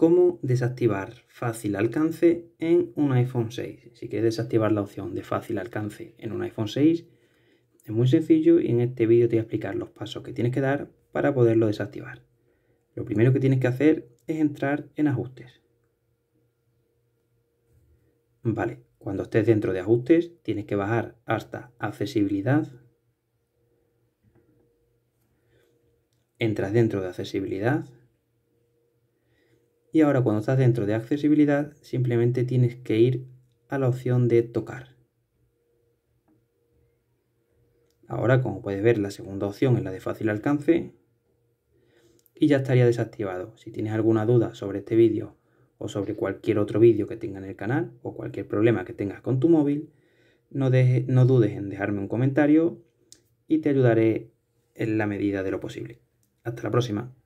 cómo desactivar fácil alcance en un iPhone 6. Si quieres desactivar la opción de fácil alcance en un iPhone 6, es muy sencillo y en este vídeo te voy a explicar los pasos que tienes que dar para poderlo desactivar. Lo primero que tienes que hacer es entrar en ajustes. Vale, cuando estés dentro de ajustes tienes que bajar hasta accesibilidad. Entras dentro de accesibilidad y ahora cuando estás dentro de accesibilidad, simplemente tienes que ir a la opción de tocar. Ahora, como puedes ver, la segunda opción es la de fácil alcance y ya estaría desactivado. Si tienes alguna duda sobre este vídeo o sobre cualquier otro vídeo que tenga en el canal o cualquier problema que tengas con tu móvil, no, no dudes en dejarme un comentario y te ayudaré en la medida de lo posible. Hasta la próxima.